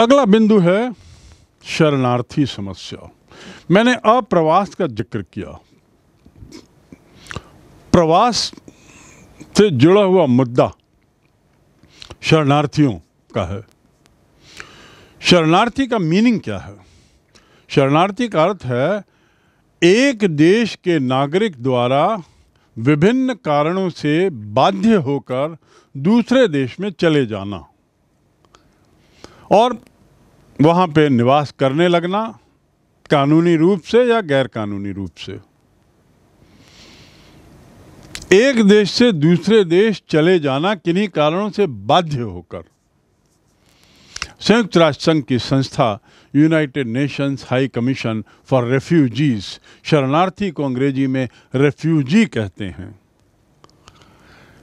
अगला बिंदु है शरणार्थी समस्या मैंने अप्रवास का जिक्र किया प्रवास से जुड़ा हुआ मुद्दा शरणार्थियों का है शरणार्थी का मीनिंग क्या है शरणार्थी का अर्थ है एक देश के नागरिक द्वारा विभिन्न कारणों से बाध्य होकर दूसरे देश में चले जाना और वहाँ पे निवास करने लगना कानूनी रूप से या गैर कानूनी रूप से एक देश से दूसरे देश चले जाना किन्हीं कारणों से बाध्य होकर संयुक्त राष्ट्र संघ की संस्था United Nations High Commission for Refugees शरणार्थी को अंग्रेजी में रेफ्यूजी कहते हैं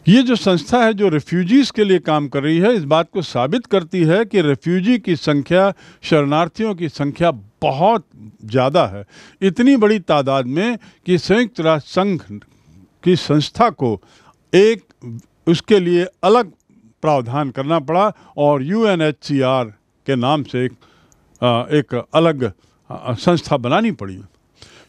ये जो संस्था है जो रेफ्यूजीज़ के लिए काम कर रही है इस बात को साबित करती है कि रेफ्यूजी की संख्या शरणार्थियों की संख्या बहुत ज़्यादा है इतनी बड़ी तादाद में कि संयुक्त राष्ट्र संघ की संस्था को एक उसके लिए अलग प्रावधान करना पड़ा और यू के नाम से एक, एक अलग संस्था बनानी पड़ी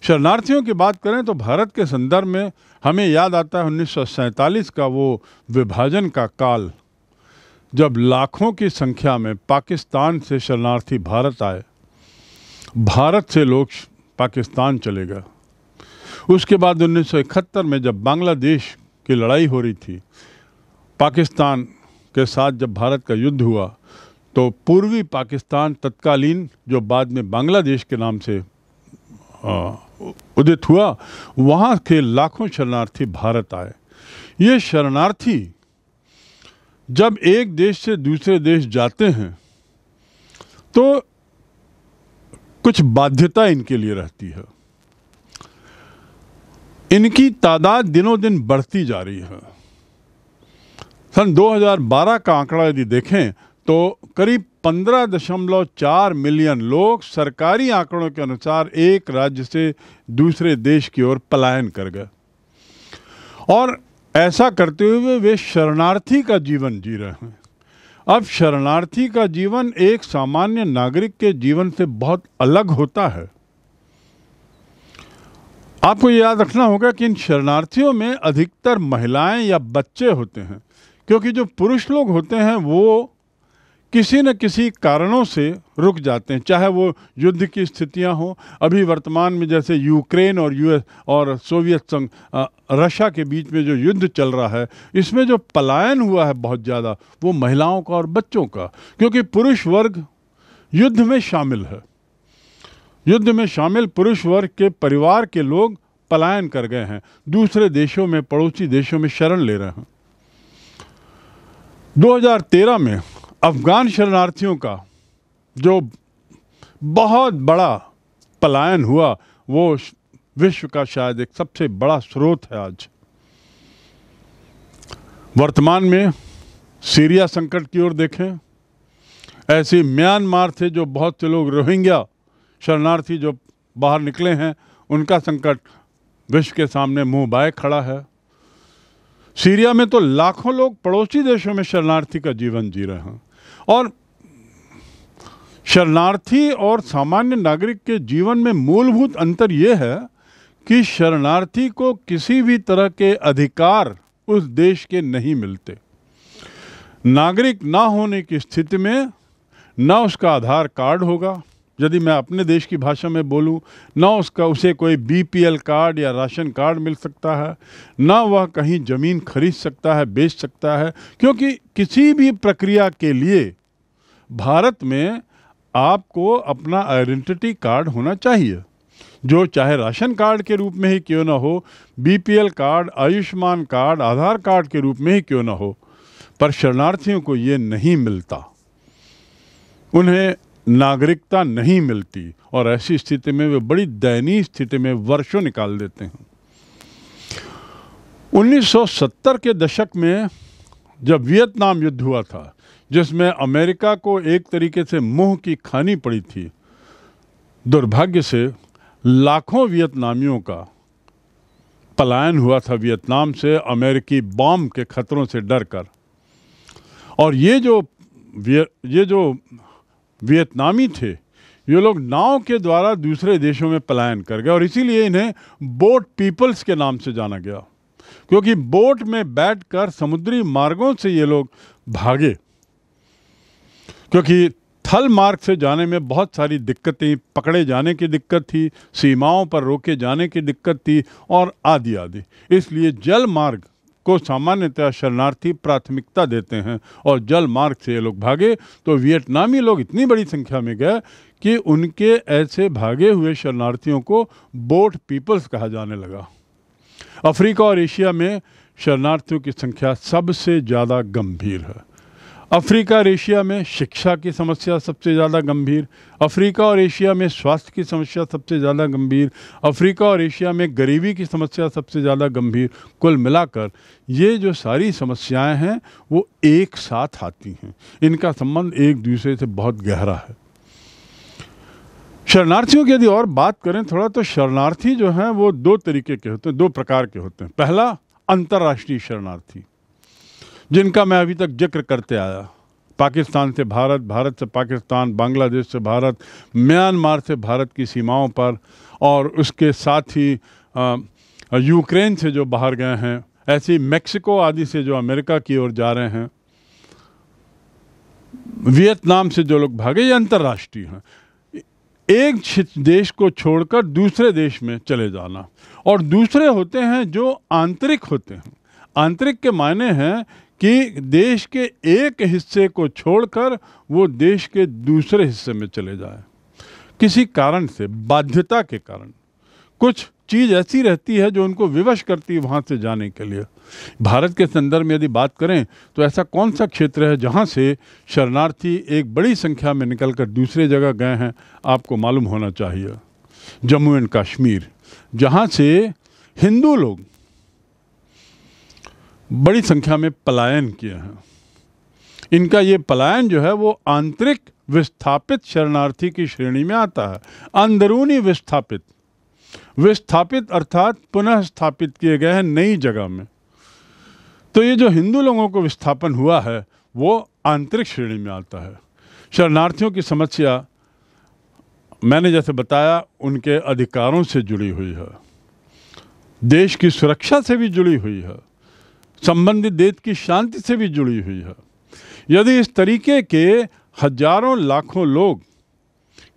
शरणार्थियों की बात करें तो भारत के संदर्भ में हमें याद आता है उन्नीस का वो विभाजन का काल जब लाखों की संख्या में पाकिस्तान से शरणार्थी भारत आए भारत से लोग पाकिस्तान चले गए उसके बाद उन्नीस में जब बांग्लादेश की लड़ाई हो रही थी पाकिस्तान के साथ जब भारत का युद्ध हुआ तो पूर्वी पाकिस्तान तत्कालीन जो बाद में बांग्लादेश के नाम से आ, उदित हुआ वहाँ के लाखों शरणार्थी भारत आए ये शरणार्थी जब एक देश से दूसरे देश जाते हैं तो कुछ बाध्यता इनके लिए रहती है इनकी तादाद दिनों दिन बढ़ती जा रही है सन 2012 का आंकड़ा यदि देखें तो करीब 15.4 मिलियन लोग सरकारी आंकड़ों के अनुसार एक राज्य से दूसरे देश की ओर पलायन कर गए और ऐसा करते हुए वे शरणार्थी का जीवन जी रहे हैं अब शरणार्थी का जीवन एक सामान्य नागरिक के जीवन से बहुत अलग होता है आपको याद रखना होगा कि इन शरणार्थियों में अधिकतर महिलाएं या बच्चे होते हैं क्योंकि जो पुरुष लोग होते हैं वो किसी न किसी कारणों से रुक जाते हैं चाहे वो युद्ध की स्थितियां हों अभी वर्तमान में जैसे यूक्रेन और यूएस और सोवियत संघ रशिया के बीच में जो युद्ध चल रहा है इसमें जो पलायन हुआ है बहुत ज़्यादा वो महिलाओं का और बच्चों का क्योंकि पुरुष वर्ग युद्ध में शामिल है युद्ध में शामिल पुरुष वर्ग के परिवार के लोग पलायन कर गए हैं दूसरे देशों में पड़ोसी देशों में शरण ले रहे हैं 2013 में अफगान शरणार्थियों का जो बहुत बड़ा पलायन हुआ वो विश्व का शायद एक सबसे बड़ा स्रोत है आज वर्तमान में सीरिया संकट की ओर देखें ऐसे म्यांमार से जो बहुत से लोग रोहिंग्या शरणार्थी जो बाहर निकले हैं उनका संकट विश्व के सामने मुंह बाय खड़ा है सीरिया में तो लाखों लोग पड़ोसी देशों में शरणार्थी का जीवन जी रहे हैं और शरणार्थी और सामान्य नागरिक के जीवन में मूलभूत अंतर यह है कि शरणार्थी को किसी भी तरह के अधिकार उस देश के नहीं मिलते नागरिक ना होने की स्थिति में ना उसका आधार कार्ड होगा यदि मैं अपने देश की भाषा में बोलूं ना उसका उसे कोई बीपीएल कार्ड या राशन कार्ड मिल सकता है ना वह कहीं ज़मीन खरीद सकता है बेच सकता है क्योंकि किसी भी प्रक्रिया के लिए भारत में आपको अपना आइडेंटिटी कार्ड होना चाहिए जो चाहे राशन कार्ड के रूप में ही क्यों ना हो BPL card Ayushman card Aadhaar card के रूप में ही क्यों ना हो पर शरणार्थियों को ये नहीं मिलता उन्हें नागरिकता नहीं मिलती और ऐसी स्थिति में वे बड़ी दयनीय स्थिति में वर्षों निकाल देते हैं 1970 के दशक में जब वियतनाम युद्ध हुआ था जिसमें अमेरिका को एक तरीके से मुंह की खानी पड़ी थी दुर्भाग्य से लाखों वियतनामियों का पलायन हुआ था वियतनाम से अमेरिकी बॉम्ब के खतरों से डर कर और ये जो ये जो वियतनामी थे ये लोग नाव के द्वारा दूसरे देशों में पलायन कर गए और इसीलिए इन्हें बोट पीपल्स के नाम से जाना गया क्योंकि बोट में बैठकर समुद्री मार्गों से ये लोग भागे क्योंकि थल मार्ग से जाने में बहुत सारी दिक्कतें पकड़े जाने की दिक्कत थी सीमाओं पर रोके जाने की दिक्कत थी और आदि आदि इसलिए जल मार्ग को सामान्यतः शरणार्थी प्राथमिकता देते हैं और जल मार्ग से ये लोग भागे तो वियतनामी लोग इतनी बड़ी संख्या में गए कि उनके ऐसे भागे हुए शरणार्थियों को बोट पीपल्स कहा जाने लगा अफ्रीका और एशिया में शरणार्थियों की संख्या सबसे ज़्यादा गंभीर है अफ्रीका और एशिया में शिक्षा की समस्या सबसे ज़्यादा गंभीर अफ्रीका और एशिया में स्वास्थ्य की समस्या सबसे ज़्यादा गंभीर अफ्रीका और एशिया में गरीबी की समस्या सबसे ज़्यादा गंभीर कुल मिलाकर ये जो सारी समस्याएं हैं वो एक साथ आती हैं इनका संबंध एक दूसरे से बहुत गहरा है शरणार्थियों की यदि और बात करें थोड़ा तो शरणार्थी जो हैं वो दो तरीके के होते हैं दो प्रकार के होते हैं पहला अंतर्राष्ट्रीय शरणार्थी जिनका मैं अभी तक जिक्र करते आया पाकिस्तान से भारत भारत से पाकिस्तान बांग्लादेश से भारत म्यांमार से भारत की सीमाओं पर और उसके साथ ही यूक्रेन से जो बाहर गए हैं ऐसे ही मेक्सिको आदि से जो अमेरिका की ओर जा रहे हैं वियतनाम से जो लोग भागे ये अंतर्राष्ट्रीय हैं एक देश को छोड़कर दूसरे देश में चले जाना और दूसरे होते हैं जो आंतरिक होते हैं आंतरिक के मायने हैं कि देश के एक हिस्से को छोड़कर वो देश के दूसरे हिस्से में चले जाए किसी कारण से बाध्यता के कारण कुछ चीज़ ऐसी रहती है जो उनको विवश करती है वहाँ से जाने के लिए भारत के संदर्भ में यदि बात करें तो ऐसा कौन सा क्षेत्र है जहाँ से शरणार्थी एक बड़ी संख्या में निकलकर दूसरे जगह गए हैं आपको मालूम होना चाहिए जम्मू एंड कश्मीर जहाँ से हिंदू लोग बड़ी संख्या में पलायन किए हैं इनका ये पलायन जो है वो आंतरिक विस्थापित शरणार्थी की श्रेणी में आता है अंदरूनी विस्थापित विस्थापित अर्थात पुनः स्थापित किए गए हैं नई जगह में तो ये जो हिंदू लोगों को विस्थापन हुआ है वो आंतरिक श्रेणी में आता है शरणार्थियों की समस्या मैंने जैसे बताया उनके अधिकारों से जुड़ी हुई है देश की सुरक्षा से भी जुड़ी हुई है संबंधित देश की शांति से भी जुड़ी हुई है यदि इस तरीके के हजारों लाखों लोग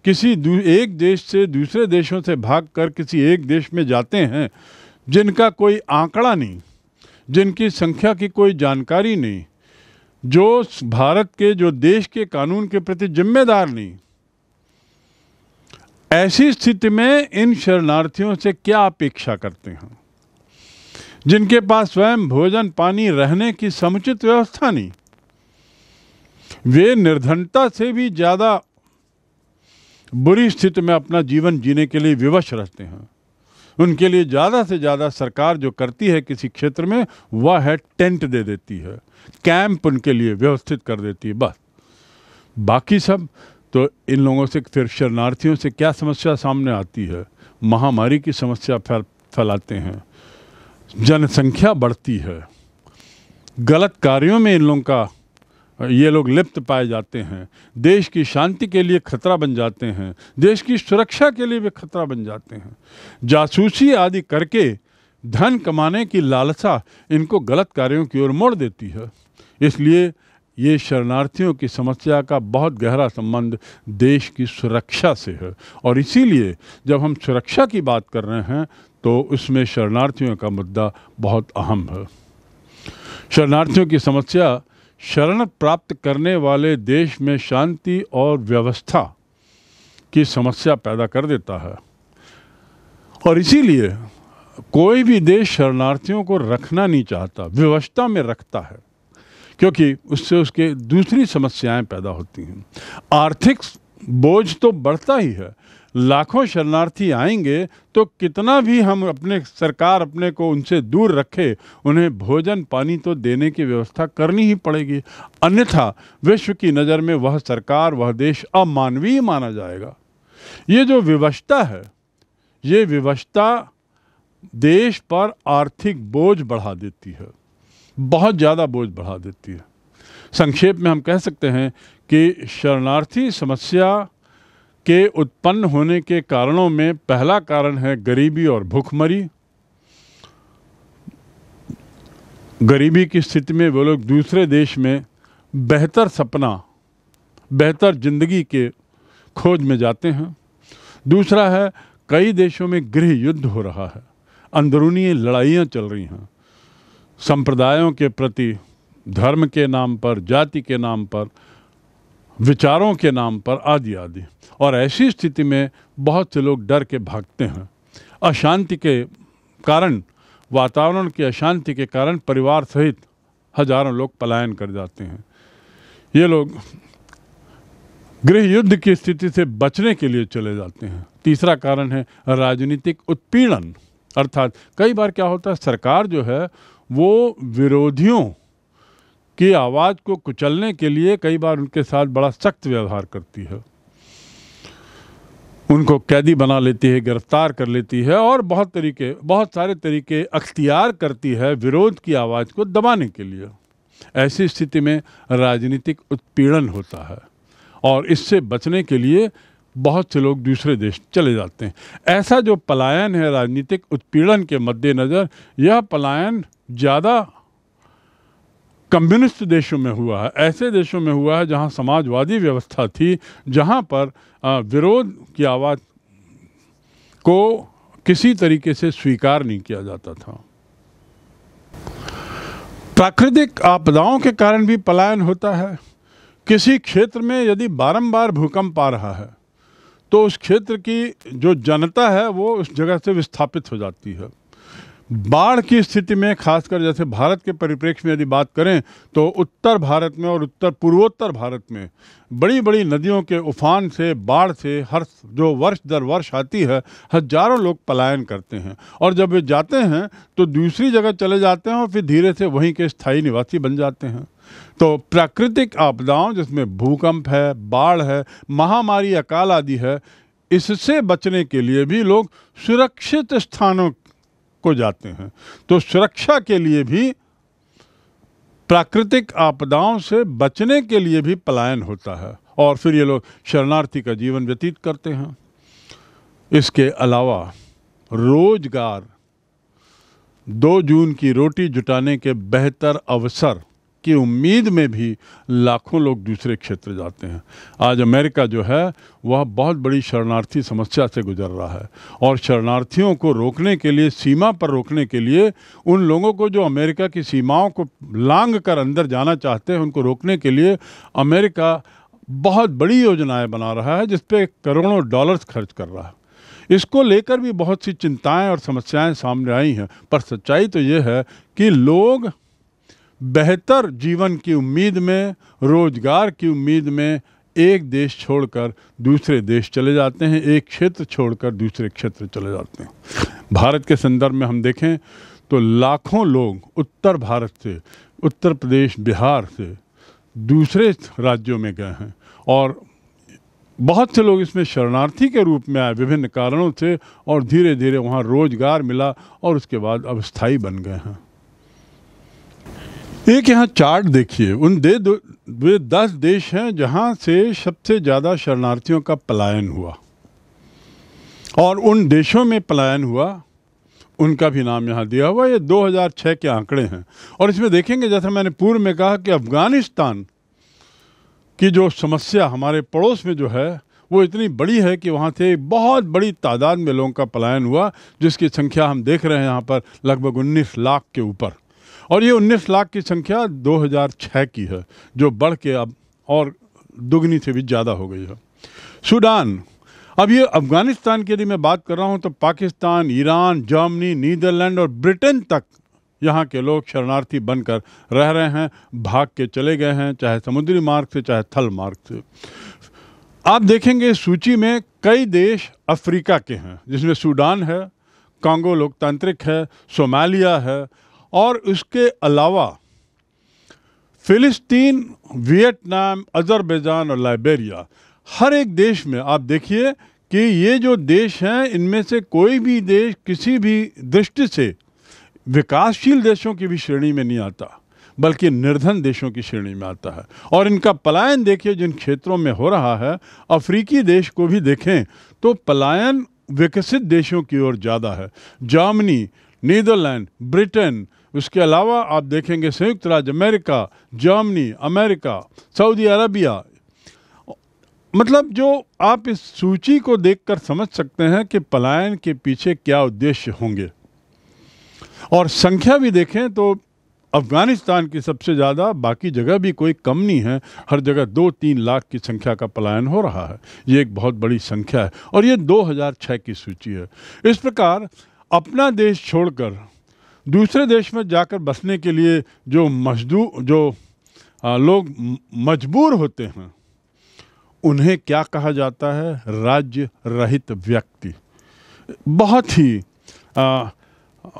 किसी एक देश से दूसरे देशों से भाग कर किसी एक देश में जाते हैं जिनका कोई आंकड़ा नहीं जिनकी संख्या की कोई जानकारी नहीं जो भारत के जो देश के कानून के प्रति जिम्मेदार नहीं ऐसी स्थिति में इन शरणार्थियों से क्या अपेक्षा करते हैं जिनके पास स्वयं भोजन पानी रहने की समुचित व्यवस्था नहीं वे निर्धनता से भी ज़्यादा बुरी स्थिति में अपना जीवन जीने के लिए विवश रहते हैं उनके लिए ज़्यादा से ज़्यादा सरकार जो करती है किसी क्षेत्र में वह है टेंट दे देती है कैंप उनके लिए व्यवस्थित कर देती है बस बाकी सब तो इन लोगों से फिर शरणार्थियों से क्या समस्या सामने आती है महामारी की समस्या फैलाते हैं जनसंख्या बढ़ती है गलत कार्यों में इन लोगों का ये लोग लिप्त पाए जाते हैं देश की शांति के लिए खतरा बन जाते हैं देश की सुरक्षा के लिए भी खतरा बन जाते हैं जासूसी आदि करके धन कमाने की लालसा इनको गलत कार्यों की ओर मोड़ देती है इसलिए ये शरणार्थियों की समस्या का बहुत गहरा संबंध देश की सुरक्षा से है और इसीलिए जब हम सुरक्षा की बात कर रहे हैं तो उसमें शरणार्थियों का मुद्दा बहुत अहम है शरणार्थियों की समस्या शरण प्राप्त करने वाले देश में शांति और व्यवस्था की समस्या पैदा कर देता है और इसीलिए कोई भी देश शरणार्थियों को रखना नहीं चाहता व्यवस्था में रखता है क्योंकि उससे उसके दूसरी समस्याएं पैदा होती हैं आर्थिक बोझ तो बढ़ता ही है लाखों शरणार्थी आएंगे तो कितना भी हम अपने सरकार अपने को उनसे दूर रखे उन्हें भोजन पानी तो देने की व्यवस्था करनी ही पड़ेगी अन्यथा विश्व की नज़र में वह सरकार वह देश अमानवीय माना जाएगा ये जो विवशता है ये विवशता देश पर आर्थिक बोझ बढ़ा देती है बहुत ज़्यादा बोझ बढ़ा देती है संक्षेप में हम कह सकते हैं कि शरणार्थी समस्या के उत्पन्न होने के कारणों में पहला कारण है गरीबी और भूखमरी गरीबी की स्थिति में वो लोग दूसरे देश में बेहतर सपना बेहतर ज़िंदगी के खोज में जाते हैं दूसरा है कई देशों में गृह युद्ध हो रहा है अंदरूनी लड़ाइयाँ चल रही हैं संप्रदायों के प्रति धर्म के नाम पर जाति के नाम पर विचारों के नाम पर आदि आदि और ऐसी स्थिति में बहुत से लोग डर के भागते हैं अशांति के कारण वातावरण की अशांति के कारण परिवार सहित हजारों लोग पलायन कर जाते हैं ये लोग गृह युद्ध की स्थिति से बचने के लिए चले जाते हैं तीसरा कारण है राजनीतिक उत्पीड़न अर्थात कई बार क्या होता है सरकार जो है वो विरोधियों की आवाज़ को कुचलने के लिए कई बार उनके साथ बड़ा सख्त व्यवहार करती है उनको कैदी बना लेती है गिरफ्तार कर लेती है और बहुत तरीके बहुत सारे तरीके अख्तियार करती है विरोध की आवाज़ को दबाने के लिए ऐसी स्थिति में राजनीतिक उत्पीड़न होता है और इससे बचने के लिए बहुत से लोग दूसरे देश चले जाते हैं ऐसा जो पलायन है राजनीतिक उत्पीड़न के मद्देनज़र यह पलायन ज़्यादा कम्युनिस्ट देशों में हुआ है ऐसे देशों में हुआ है जहाँ समाजवादी व्यवस्था थी जहाँ पर विरोध की आवाज़ को किसी तरीके से स्वीकार नहीं किया जाता था प्राकृतिक आपदाओं के कारण भी पलायन होता है किसी क्षेत्र में यदि बारंबार भूकंप आ रहा है तो उस क्षेत्र की जो जनता है वो उस जगह से विस्थापित हो जाती है बाढ़ की स्थिति में खासकर जैसे भारत के परिप्रेक्ष्य में यदि बात करें तो उत्तर भारत में और उत्तर पूर्वोत्तर भारत में बड़ी बड़ी नदियों के उफान से बाढ़ से हर जो वर्ष दर वर्ष आती है हजारों लोग पलायन करते हैं और जब वे जाते हैं तो दूसरी जगह चले जाते हैं और फिर धीरे से वहीं के स्थायी निवासी बन जाते हैं तो प्राकृतिक आपदाओं जिसमें भूकंप है बाढ़ है महामारी अकाल आदि है इससे बचने के लिए भी लोग सुरक्षित स्थानों को जाते हैं तो सुरक्षा के लिए भी प्राकृतिक आपदाओं से बचने के लिए भी पलायन होता है और फिर ये लोग शरणार्थी का जीवन व्यतीत करते हैं इसके अलावा रोजगार दो जून की रोटी जुटाने के बेहतर अवसर की उम्मीद में भी लाखों लोग दूसरे क्षेत्र जाते हैं आज अमेरिका जो है वह बहुत बड़ी शरणार्थी समस्या से गुजर रहा है और शरणार्थियों को रोकने के लिए सीमा पर रोकने के लिए उन लोगों को जो अमेरिका की सीमाओं को लांग कर अंदर जाना चाहते हैं उनको रोकने के लिए अमेरिका बहुत बड़ी योजनाएं बना रहा है जिस करोड़ों डॉलर्स खर्च कर रहा है इसको लेकर भी बहुत सी चिंताएं और समस्याएं सामने आई हैं पर सच्चाई तो ये है कि लोग बेहतर जीवन की उम्मीद में रोजगार की उम्मीद में एक देश छोड़कर दूसरे देश चले जाते हैं एक क्षेत्र छोड़कर दूसरे क्षेत्र चले जाते हैं भारत के संदर्भ में हम देखें तो लाखों लोग उत्तर भारत से उत्तर प्रदेश बिहार से दूसरे राज्यों में गए हैं और बहुत से लोग इसमें शरणार्थी के रूप में आए विभिन्न कारणों से और धीरे धीरे वहाँ रोजगार मिला और उसके बाद अब स्थायी बन गए हैं एक यहाँ चार्ट देखिए उन दे दो वे दस देश हैं जहाँ से सबसे ज़्यादा शरणार्थियों का पलायन हुआ और उन देशों में पलायन हुआ उनका भी नाम यहाँ दिया हुआ ये 2006 के आंकड़े हैं और इसमें देखेंगे जैसा मैंने पूर्व में कहा कि अफ़गानिस्तान की जो समस्या हमारे पड़ोस में जो है वो इतनी बड़ी है कि वहाँ से बहुत बड़ी तादाद में लोगों का पलायन हुआ जिसकी संख्या हम देख रहे हैं यहाँ पर लगभग उन्नीस लाख के ऊपर और ये 19 लाख की संख्या 2006 की है जो बढ़ के अब और दुगनी से भी ज़्यादा हो गई है सूडान अब ये अफगानिस्तान की यदि मैं बात कर रहा हूँ तो पाकिस्तान ईरान जर्मनी नीदरलैंड और ब्रिटेन तक यहाँ के लोग शरणार्थी बनकर रह रहे हैं भाग के चले गए हैं चाहे समुद्री मार्ग से चाहे थल मार्ग से आप देखेंगे सूची में कई देश अफ्रीका के हैं जिसमें सूडान है कांगो लोकतांत्रिक है सोमालिया है और इसके अलावा फ़िलिस्तीन वियतनाम अज़रबैजान और लाइबेरिया हर एक देश में आप देखिए कि ये जो देश हैं इनमें से कोई भी देश किसी भी दृष्टि से विकासशील देशों की भी श्रेणी में नहीं आता बल्कि निर्धन देशों की श्रेणी में आता है और इनका पलायन देखिए जिन क्षेत्रों में हो रहा है अफ्रीकी देश को भी देखें तो पलायन विकसित देशों की ओर ज़्यादा है जर्मनी नीदरलैंड ब्रिटेन उसके अलावा आप देखेंगे संयुक्त राज्य America Germany America Saudi Arabia मतलब जो आप इस सूची को देखकर समझ सकते हैं कि पलायन के पीछे क्या उद्देश्य होंगे और संख्या भी देखें तो अफगानिस्तान की सबसे ज़्यादा बाकी जगह भी कोई कम नहीं है हर जगह दो तीन लाख की संख्या का पलायन हो रहा है ये एक बहुत बड़ी संख्या है और ये 2006 की सूची है इस प्रकार अपना देश छोड़कर दूसरे देश में जाकर बसने के लिए जो मजदूर जो आ, लोग मजबूर होते हैं उन्हें क्या कहा जाता है राज्य रहित व्यक्ति बहुत ही आ,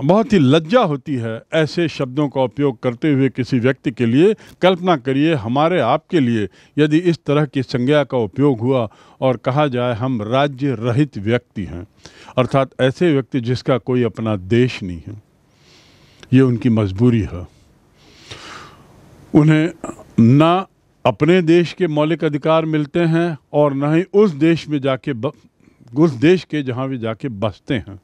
बहुत ही लज्जा होती है ऐसे शब्दों का उपयोग करते हुए किसी व्यक्ति के लिए कल्पना करिए हमारे आपके लिए यदि इस तरह की संज्ञा का उपयोग हुआ और कहा जाए हम राज्य रहित व्यक्ति हैं अर्थात ऐसे व्यक्ति जिसका कोई अपना देश नहीं है ये उनकी मजबूरी है उन्हें ना अपने देश के मौलिक अधिकार मिलते हैं और ना ही उस देश में जाके उस देश के जहाँ भी जाके बसते हैं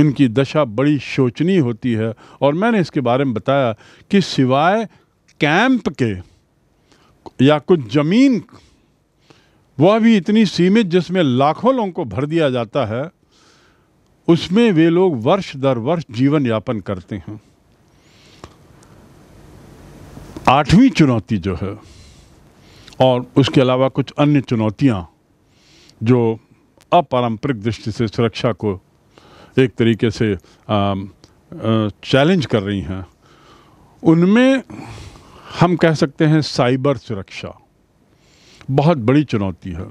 इनकी दशा बड़ी शोचनीय होती है और मैंने इसके बारे में बताया कि सिवाय कैंप के या कुछ ज़मीन वह भी इतनी सीमित जिसमें लाखों लोगों को भर दिया जाता है उसमें वे लोग वर्ष दर वर्ष जीवन यापन करते हैं आठवीं चुनौती जो है और उसके अलावा कुछ अन्य चुनौतियाँ जो अपारंपरिक दृष्टि से सुरक्षा को एक तरीके से चैलेंज कर रही हैं उनमें हम कह सकते हैं साइबर सुरक्षा बहुत बड़ी चुनौती है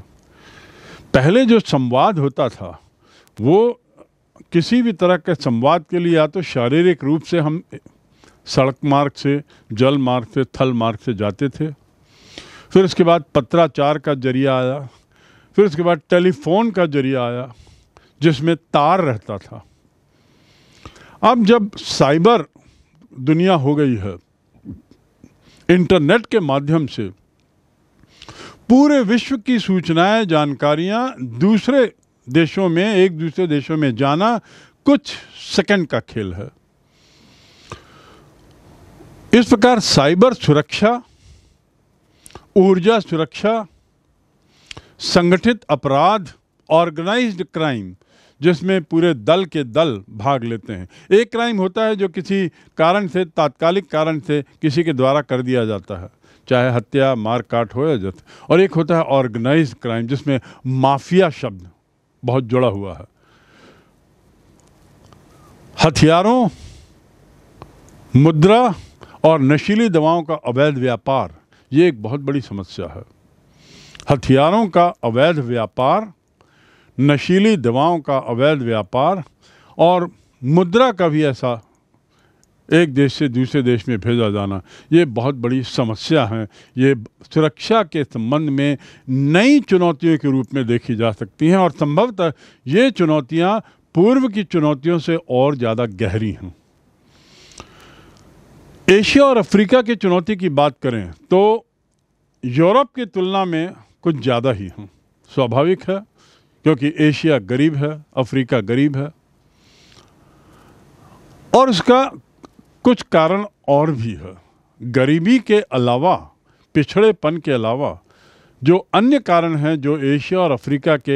पहले जो संवाद होता था वो किसी भी तरह के संवाद के लिए या तो शारीरिक रूप से हम सड़क मार्ग से जल मार्ग से थल मार्ग से जाते थे फिर उसके बाद पत्राचार का जरिया आया फिर उसके बाद टेलीफोन का जरिया आया जिसमें तार रहता था अब जब साइबर दुनिया हो गई है इंटरनेट के माध्यम से पूरे विश्व की सूचनाएं जानकारियां दूसरे देशों में एक दूसरे देशों में जाना कुछ सेकंड का खेल है इस प्रकार साइबर सुरक्षा ऊर्जा सुरक्षा संगठित अपराध ऑर्गेनाइज्ड क्राइम जिसमें पूरे दल के दल भाग लेते हैं एक क्राइम होता है जो किसी कारण से तात्कालिक कारण से किसी के द्वारा कर दिया जाता है चाहे हत्या मारकाट हो या जत और एक होता है ऑर्गेनाइज क्राइम जिसमें माफिया शब्द बहुत जुड़ा हुआ है हथियारों मुद्रा और नशीली दवाओं का अवैध व्यापार ये एक बहुत बड़ी समस्या है हथियारों का अवैध व्यापार नशीली दवाओं का अवैध व्यापार और मुद्रा का भी ऐसा एक देश से दूसरे देश में भेजा जाना ये बहुत बड़ी समस्या है ये सुरक्षा के संबंध में नई चुनौतियों के रूप में देखी जा सकती हैं और संभवतः ये चुनौतियाँ पूर्व की चुनौतियों से और ज़्यादा गहरी हैं एशिया और अफ्रीका की चुनौती की बात करें तो यूरोप की तुलना में कुछ ज़्यादा ही हैं स्वाभाविक है क्योंकि एशिया गरीब है अफ्रीका गरीब है और उसका कुछ कारण और भी है गरीबी के अलावा पिछड़ेपन के अलावा जो अन्य कारण हैं जो एशिया और अफ्रीका के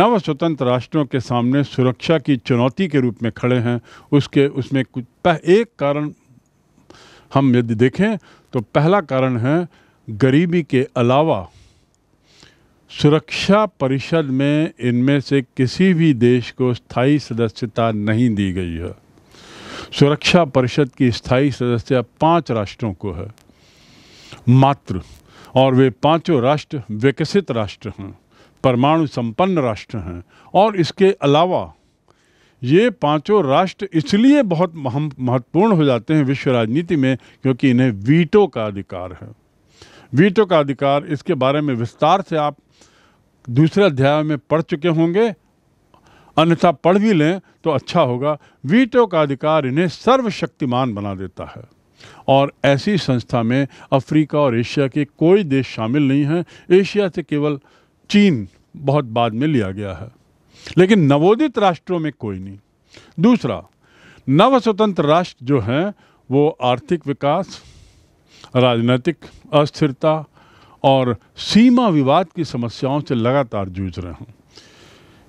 नव स्वतंत्र राष्ट्रों के सामने सुरक्षा की चुनौती के रूप में खड़े हैं उसके उसमें कुछ एक कारण हम यदि देखें तो पहला कारण है गरीबी के अलावा सुरक्षा परिषद में इनमें से किसी भी देश को स्थायी सदस्यता नहीं दी गई है सुरक्षा परिषद की स्थायी सदस्य पांच राष्ट्रों को है मात्र और वे पांचों राष्ट्र विकसित राष्ट्र हैं परमाणु संपन्न राष्ट्र हैं और इसके अलावा ये पांचों राष्ट्र इसलिए बहुत महत्वपूर्ण हो जाते हैं विश्व राजनीति में क्योंकि इन्हें वीटो का अधिकार है वीटो का अधिकार इसके बारे में विस्तार से आप दूसरे अध्याय में पढ़ चुके होंगे अन्यथा पढ़ भी लें तो अच्छा होगा वीटो का अधिकार इन्हें सर्वशक्तिमान बना देता है और ऐसी संस्था में अफ्रीका और एशिया के कोई देश शामिल नहीं हैं एशिया से केवल चीन बहुत बाद में लिया गया है लेकिन नवोदित राष्ट्रों में कोई नहीं दूसरा नव स्वतंत्र राष्ट्र जो हैं वो आर्थिक विकास राजनीतिक अस्थिरता और सीमा विवाद की समस्याओं से लगातार जूझ रहे हैं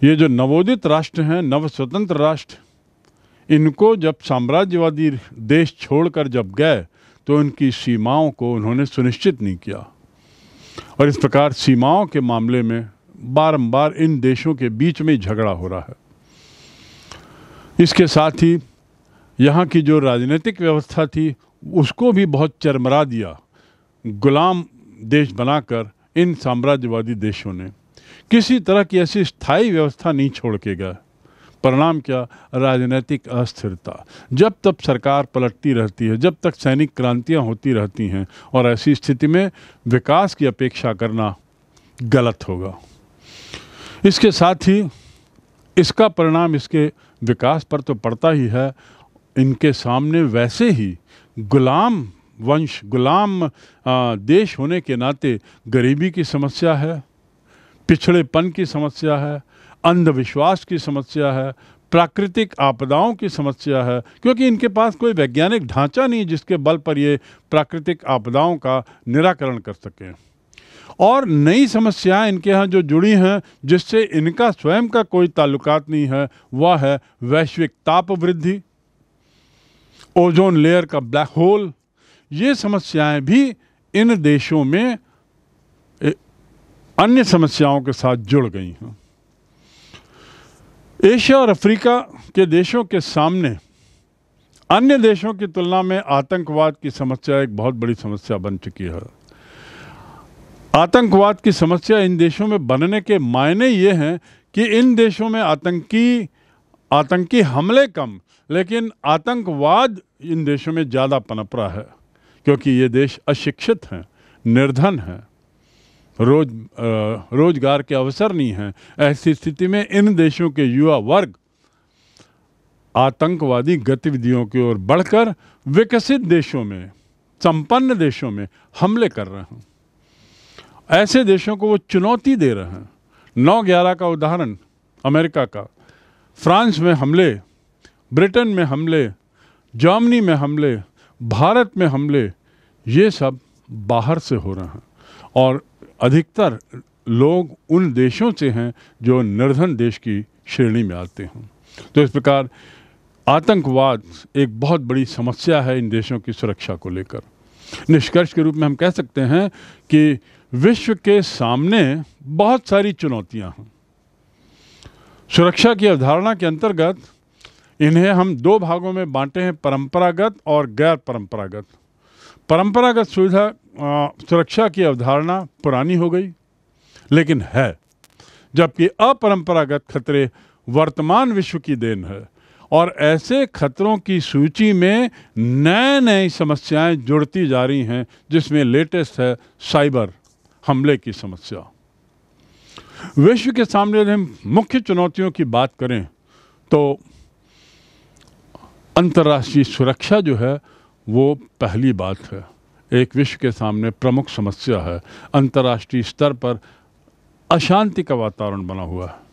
ये जो नवोदित राष्ट्र हैं नव स्वतंत्र राष्ट्र इनको जब साम्राज्यवादी देश छोड़कर जब गए तो इनकी सीमाओं को उन्होंने सुनिश्चित नहीं किया और इस प्रकार सीमाओं के मामले में बारंबार इन देशों के बीच में झगड़ा हो रहा है इसके साथ ही यहाँ की जो राजनीतिक व्यवस्था थी उसको भी बहुत चरमरा दिया गुलाम देश बनाकर इन साम्राज्यवादी देशों ने किसी तरह की ऐसी स्थायी व्यवस्था नहीं छोड़ के गए परिणाम क्या राजनीतिक अस्थिरता जब तक सरकार पलटती रहती है जब तक सैनिक क्रांतियां होती रहती हैं और ऐसी स्थिति में विकास की अपेक्षा करना गलत होगा इसके साथ ही इसका परिणाम इसके विकास पर तो पड़ता ही है इनके सामने वैसे ही गुलाम वंश गुलाम देश होने के नाते गरीबी की समस्या है पिछड़ेपन की समस्या है अंधविश्वास की समस्या है प्राकृतिक आपदाओं की समस्या है क्योंकि इनके पास कोई वैज्ञानिक ढांचा नहीं जिसके बल पर ये प्राकृतिक आपदाओं का निराकरण कर सकें और नई समस्याएं इनके यहाँ जो जुड़ी हैं जिससे इनका स्वयं का कोई ताल्लुकात नहीं है वह है वैश्विक ताप वृद्धि ओजोन लेयर का ब्लैक होल ये समस्याएं भी इन देशों में अन्य समस्याओं के साथ जुड़ गई हैं एशिया और अफ्रीका के देशों के सामने अन्य देशों की तुलना में आतंकवाद की समस्या एक बहुत बड़ी समस्या बन चुकी है आतंकवाद की समस्या इन देशों में बनने के मायने ये हैं कि इन देशों में आतंकी आतंकी हमले कम लेकिन आतंकवाद इन देशों में ज़्यादा पनप रहा है क्योंकि ये देश अशिक्षित हैं निर्धन हैं रोज रोजगार के अवसर नहीं हैं ऐसी स्थिति में इन देशों के युवा वर्ग आतंकवादी गतिविधियों की ओर बढ़कर विकसित देशों में संपन्न देशों में हमले कर रहे हैं ऐसे देशों को वो चुनौती दे रहे हैं नौ ग्यारह का उदाहरण अमेरिका का फ्रांस में हमले ब्रिटेन में हमले जर्मनी में हमले भारत में हमले ये सब बाहर से हो रहे हैं और अधिकतर लोग उन देशों से हैं जो निर्धन देश की श्रेणी में आते हैं तो इस प्रकार आतंकवाद एक बहुत बड़ी समस्या है इन देशों की सुरक्षा को लेकर निष्कर्ष के रूप में हम कह सकते हैं कि विश्व के सामने बहुत सारी चुनौतियां हैं सुरक्षा की अवधारणा के अंतर्गत इन्हें हम दो भागों में बांटे हैं परंपरागत और गैर परंपरागत परंपरागत सुविधा सुरक्षा की अवधारणा पुरानी हो गई लेकिन है जबकि अपरंपरागत खतरे वर्तमान विश्व की देन है और ऐसे खतरों की सूची में नए नई समस्याएं जुड़ती जा रही हैं जिसमें लेटेस्ट है साइबर हमले की समस्या विश्व के सामने हम मुख्य चुनौतियों की बात करें तो अंतर्राष्ट्रीय सुरक्षा जो है वो पहली बात है एक विश्व के सामने प्रमुख समस्या है अंतर्राष्ट्रीय स्तर पर अशांति का वातावरण बना हुआ है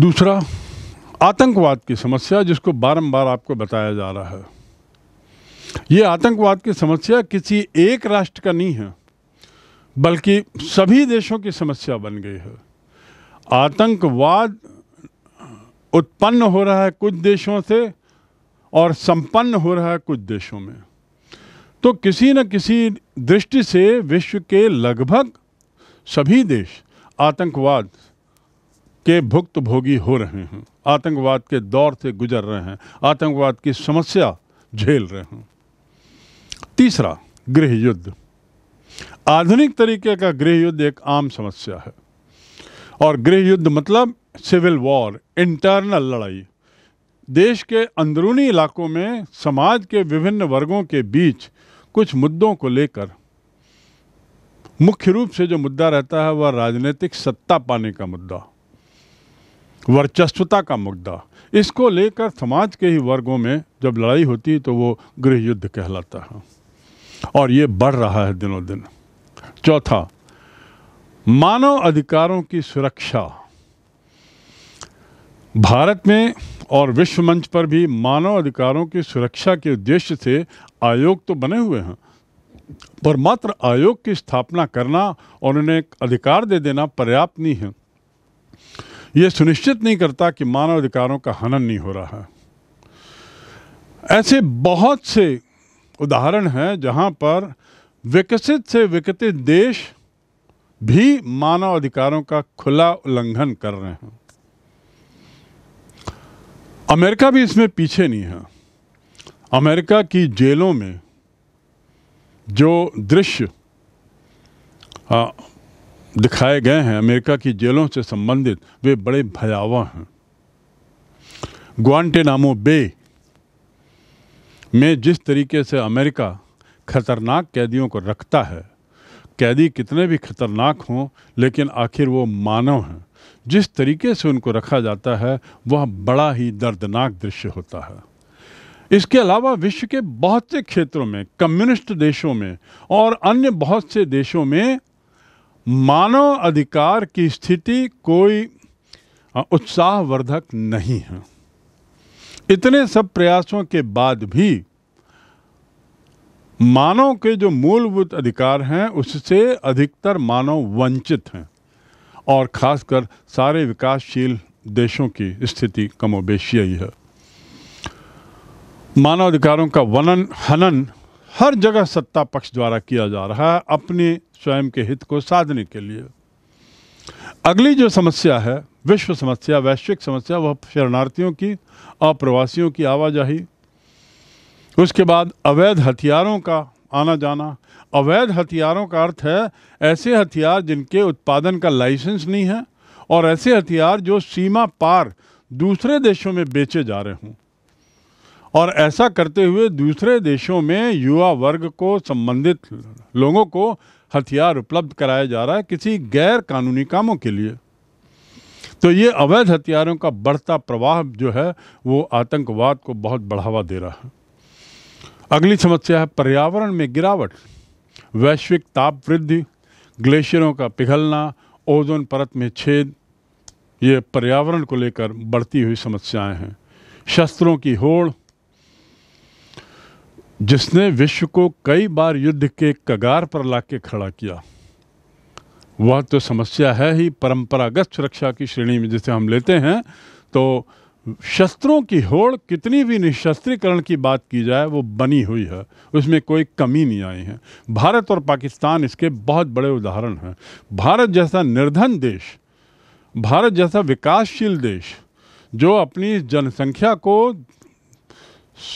दूसरा आतंकवाद की समस्या जिसको बारंबार आपको बताया जा रहा है ये आतंकवाद की समस्या किसी एक राष्ट्र का नहीं है बल्कि सभी देशों की समस्या बन गई है आतंकवाद उत्पन्न हो रहा है कुछ देशों से और संपन्न हो रहा है कुछ देशों में तो किसी न किसी दृष्टि से विश्व के लगभग सभी देश आतंकवाद के भुक्त भोगी हो रहे हैं आतंकवाद के दौर से गुजर रहे हैं आतंकवाद की समस्या झेल रहे हैं तीसरा गृह युद्ध आधुनिक तरीके का गृह युद्ध एक आम समस्या है और गृह युद्ध मतलब सिविल वॉर इंटरनल लड़ाई देश के अंदरूनी इलाकों में समाज के विभिन्न वर्गों के बीच कुछ मुद्दों को लेकर मुख्य रूप से जो मुद्दा रहता है वह राजनीतिक सत्ता पाने का मुद्दा वर्चस्वता का मुद्दा इसको लेकर समाज के ही वर्गों में जब लड़ाई होती तो वो गृह युद्ध कहलाता है और ये बढ़ रहा है दिनों दिन चौथा मानव अधिकारों की सुरक्षा भारत में और विश्व मंच पर भी मानव अधिकारों की सुरक्षा के उद्देश्य से आयोग तो बने हुए हैं पर मात्र आयोग की स्थापना करना और उन्हें अधिकार दे देना पर्याप्त नहीं है ये सुनिश्चित नहीं करता कि मानव अधिकारों का हनन नहीं हो रहा है ऐसे बहुत से उदाहरण हैं जहां पर विकसित से विकसित देश भी मानव अधिकारों का खुला उल्लंघन कर रहे हैं अमेरिका भी इसमें पीछे नहीं है अमेरिका की जेलों में जो दृश्य दिखाए गए हैं अमेरिका की जेलों से संबंधित वे बड़े भयावह हैं ग्वांटेनामो बे में जिस तरीके से अमेरिका खतरनाक कैदियों को रखता है कैदी कितने भी खतरनाक हों लेकिन आखिर वो मानव हैं जिस तरीके से उनको रखा जाता है वह बड़ा ही दर्दनाक दृश्य होता है इसके अलावा विश्व के बहुत से क्षेत्रों में कम्युनिस्ट देशों में और अन्य बहुत से देशों में मानव अधिकार की स्थिति कोई उत्साहवर्धक नहीं है इतने सब प्रयासों के बाद भी मानव के जो मूलभूत अधिकार हैं उससे अधिकतर मानव वंचित हैं और खासकर सारे विकासशील देशों की स्थिति कमोबेश यही है मानवाधिकारों का वनन हनन हर जगह सत्ता पक्ष द्वारा किया जा रहा है अपने स्वयं के हित को साधने के लिए अगली जो समस्या है विश्व समस्या वैश्विक समस्या वह शरणार्थियों की अप्रवासियों की आवाजाही उसके बाद अवैध हथियारों का आना जाना अवैध हथियारों का अर्थ है ऐसे हथियार जिनके उत्पादन का लाइसेंस नहीं है और ऐसे हथियार जो सीमा पार दूसरे देशों में बेचे जा रहे हों और ऐसा करते हुए दूसरे देशों में युवा वर्ग को संबंधित लोगों को हथियार उपलब्ध कराया जा रहा है किसी गैर कानूनी कामों के लिए तो ये अवैध हथियारों का बढ़ता प्रवाह जो है वो आतंकवाद को बहुत बढ़ावा दे रहा है अगली समस्या है पर्यावरण में गिरावट वैश्विक ताप वृद्धि ग्लेशियरों का पिघलना ओजोन परत में छेद ये पर्यावरण को लेकर बढ़ती हुई समस्याएं हैं शस्त्रों की होड़ जिसने विश्व को कई बार युद्ध के कगार पर लाके खड़ा किया वह तो समस्या है ही परंपरागत सुरक्षा की श्रेणी में जिसे हम लेते हैं तो शस्त्रों की होड़ कितनी भी निशस्त्रीकरण की बात की जाए वो बनी हुई है उसमें कोई कमी नहीं आई है भारत और पाकिस्तान इसके बहुत बड़े उदाहरण हैं भारत जैसा निर्धन देश भारत जैसा विकासशील देश जो अपनी जनसंख्या को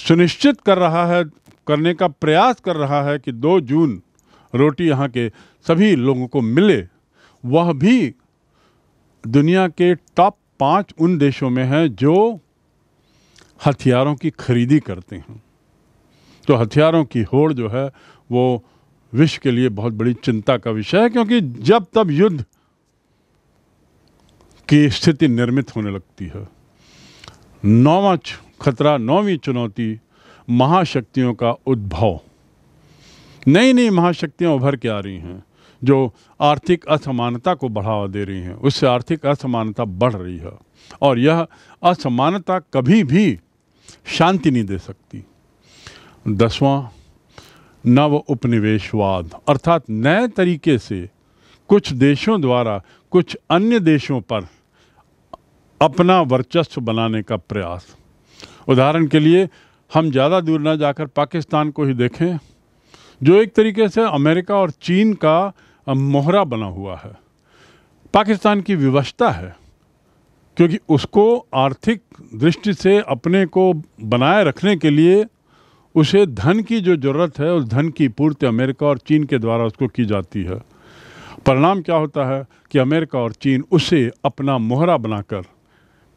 सुनिश्चित कर रहा है करने का प्रयास कर रहा है कि दो जून रोटी यहाँ के सभी लोगों को मिले वह भी दुनिया के टॉप पांच उन देशों में हैं जो हथियारों की खरीदी करते हैं तो हथियारों की होड़ जो है वो विश्व के लिए बहुत बड़ी चिंता का विषय है क्योंकि जब तब युद्ध की स्थिति निर्मित होने लगती है नौवा खतरा नौवीं चुनौती महाशक्तियों का उद्भव नई नई महाशक्तियां उभर के आ रही हैं जो आर्थिक असमानता को बढ़ावा दे रही हैं उससे आर्थिक असमानता बढ़ रही है और यह असमानता कभी भी शांति नहीं दे सकती दसवां नव उपनिवेशवाद अर्थात नए तरीके से कुछ देशों द्वारा कुछ अन्य देशों पर अपना वर्चस्व बनाने का प्रयास उदाहरण के लिए हम ज़्यादा दूर ना जाकर पाकिस्तान को ही देखें जो एक तरीके से अमेरिका और चीन का मोहरा बना हुआ है पाकिस्तान की विवशता है क्योंकि उसको आर्थिक दृष्टि से अपने को बनाए रखने के लिए उसे धन की जो ज़रूरत है उस धन की पूर्ति अमेरिका और चीन के द्वारा उसको की जाती है परिणाम क्या होता है कि अमेरिका और चीन उसे अपना मोहरा बनाकर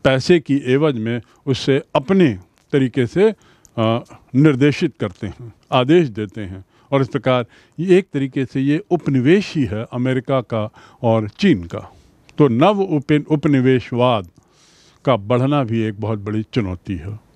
पैसे की एवज में उससे अपने तरीके से निर्देशित करते हैं आदेश देते हैं और इस प्रकार ये एक तरीके से ये उपनिवेश ही है अमेरिका का और चीन का तो नव उपनिवेशवाद का बढ़ना भी एक बहुत बड़ी चुनौती है